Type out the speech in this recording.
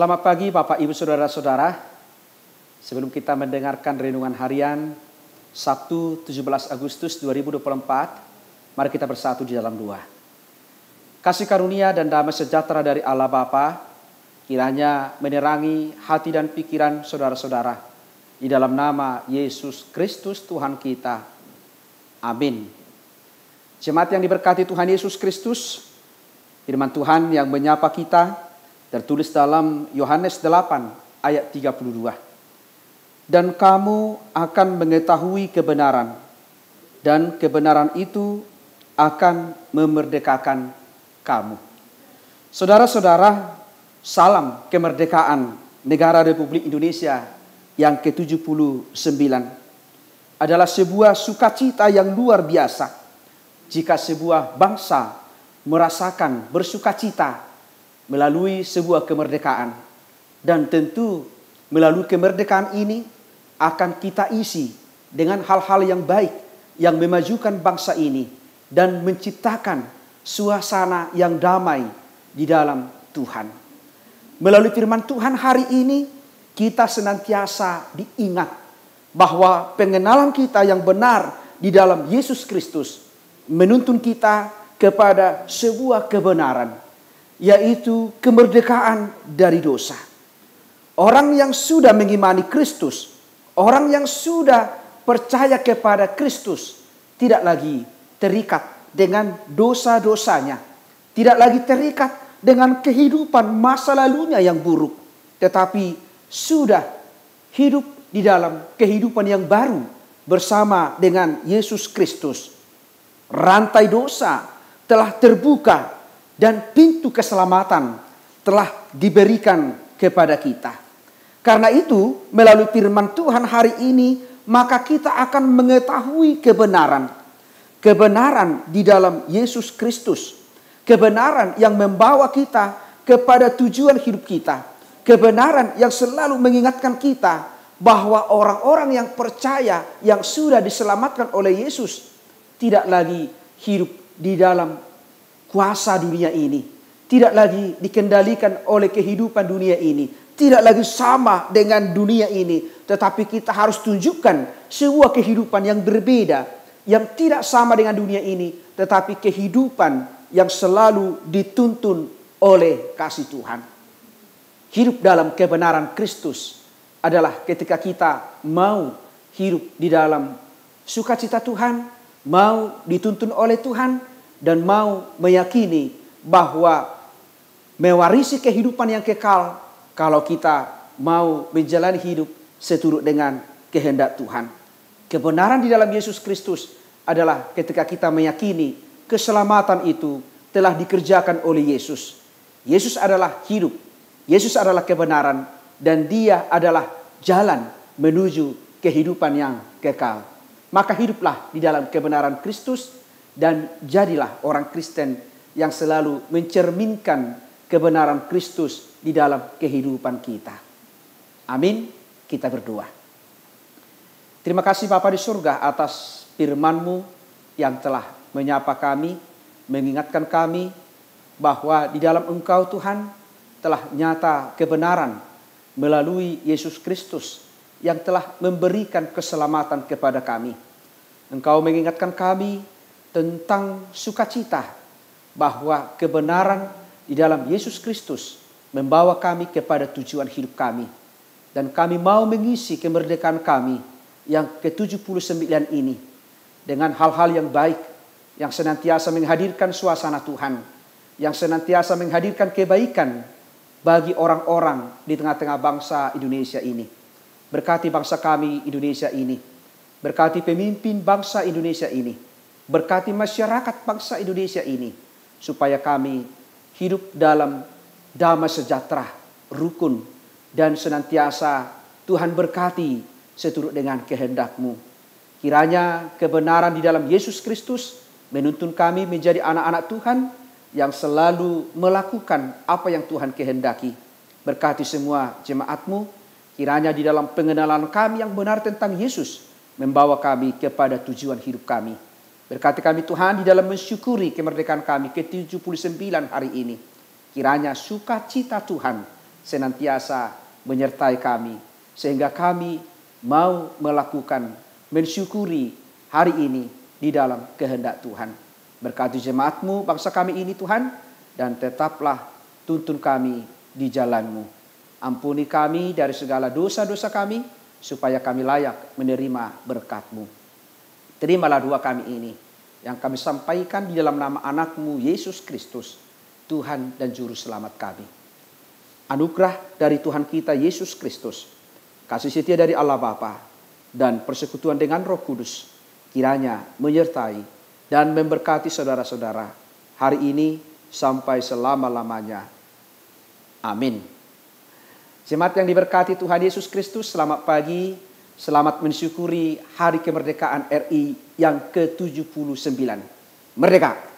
Selamat pagi Bapak Ibu Saudara-saudara. Sebelum kita mendengarkan renungan harian Sabtu 17 Agustus 2024, mari kita bersatu di dalam doa. Kasih karunia dan damai sejahtera dari Allah Bapa kiranya menerangi hati dan pikiran saudara-saudara di dalam nama Yesus Kristus Tuhan kita. Amin. Jemaat yang diberkati Tuhan Yesus Kristus, firman Tuhan yang menyapa kita Tertulis dalam Yohanes 8 ayat 32. Dan kamu akan mengetahui kebenaran dan kebenaran itu akan memerdekakan kamu. Saudara-saudara, salam kemerdekaan negara Republik Indonesia yang ke-79 adalah sebuah sukacita yang luar biasa jika sebuah bangsa merasakan bersukacita melalui sebuah kemerdekaan. Dan tentu melalui kemerdekaan ini akan kita isi dengan hal-hal yang baik yang memajukan bangsa ini dan menciptakan suasana yang damai di dalam Tuhan. Melalui firman Tuhan hari ini kita senantiasa diingat bahwa pengenalan kita yang benar di dalam Yesus Kristus menuntun kita kepada sebuah kebenaran yaitu kemerdekaan dari dosa. Orang yang sudah mengimani Kristus, orang yang sudah percaya kepada Kristus, tidak lagi terikat dengan dosa-dosanya, tidak lagi terikat dengan kehidupan masa lalunya yang buruk, tetapi sudah hidup di dalam kehidupan yang baru bersama dengan Yesus Kristus. Rantai dosa telah terbuka dan pintu keselamatan telah diberikan kepada kita. Karena itu, melalui firman Tuhan hari ini, maka kita akan mengetahui kebenaran. Kebenaran di dalam Yesus Kristus. Kebenaran yang membawa kita kepada tujuan hidup kita. Kebenaran yang selalu mengingatkan kita bahwa orang-orang yang percaya yang sudah diselamatkan oleh Yesus tidak lagi hidup di dalam kuasa dunia ini. Tidak lagi dikendalikan oleh kehidupan dunia ini. Tidak lagi sama dengan dunia ini. Tetapi kita harus tunjukkan sebuah kehidupan yang berbeda. Yang tidak sama dengan dunia ini. Tetapi kehidupan yang selalu dituntun oleh kasih Tuhan. Hidup dalam kebenaran Kristus adalah ketika kita mau hidup di dalam sukacita Tuhan, mau dituntun oleh Tuhan, dan mau meyakini bahwa mewarisi kehidupan yang kekal kalau kita mau menjalani hidup seturut dengan kehendak Tuhan. Kebenaran di dalam Yesus Kristus adalah ketika kita meyakini keselamatan itu telah dikerjakan oleh Yesus. Yesus adalah hidup, Yesus adalah kebenaran, dan Dia adalah jalan menuju kehidupan yang kekal. Maka hiduplah di dalam kebenaran Kristus dan jadilah orang Kristen yang selalu mencerminkan kebenaran Kristus di dalam kehidupan kita. Amin. Kita berdoa. Terima kasih Bapa di surga atas firman-Mu yang telah menyapa kami, mengingatkan kami bahwa di dalam Engkau Tuhan telah nyata kebenaran melalui Yesus Kristus yang telah memberikan keselamatan kepada kami. Engkau mengingatkan kami tentang sukacita bahwa kebenaran di dalam Yesus Kristus membawa kami kepada tujuan hidup kami dan kami mau mengisi kemerdekaan kami yang ke-79 ini dengan hal-hal yang baik yang senantiasa menghadirkan suasana Tuhan yang senantiasa menghadirkan kebaikan bagi orang-orang di tengah-tengah bangsa Indonesia ini berkati bangsa kami Indonesia ini berkati pemimpin bangsa Indonesia ini Berkati masyarakat bangsa Indonesia ini supaya kami hidup dalam damai sejahtera, rukun dan senantiasa Tuhan berkati seturut dengan kehendakMu. Kiranya kebenaran di dalam Yesus Kristus menuntun kami menjadi anak-anak Tuhan yang selalu melakukan apa yang Tuhan kehendaki. Berkati semua jemaatMu. kiranya di dalam pengenalan kami yang benar tentang Yesus membawa kami kepada tujuan hidup kami Berkati kami Tuhan di dalam mensyukuri kemerdekaan kami ke-79 hari ini. Kiranya sukacita Tuhan senantiasa menyertai kami. Sehingga kami mau melakukan mensyukuri hari ini di dalam kehendak Tuhan. Berkati jemaatmu, bangsa kami ini Tuhan. Dan tetaplah tuntun kami di jalanmu. Ampuni kami dari segala dosa-dosa kami. Supaya kami layak menerima berkatmu. Terimalah doa kami ini yang kami sampaikan di dalam nama anakmu Yesus Kristus, Tuhan dan Juru Selamat kami. Anugerah dari Tuhan kita Yesus Kristus, kasih setia dari Allah Bapa dan persekutuan dengan Roh Kudus kiranya menyertai dan memberkati saudara-saudara hari ini sampai selama-lamanya. Amin. Jemaat yang diberkati Tuhan Yesus Kristus, selamat pagi. Selamat mensyukuri hari kemerdekaan RI yang ke-79. Merdeka!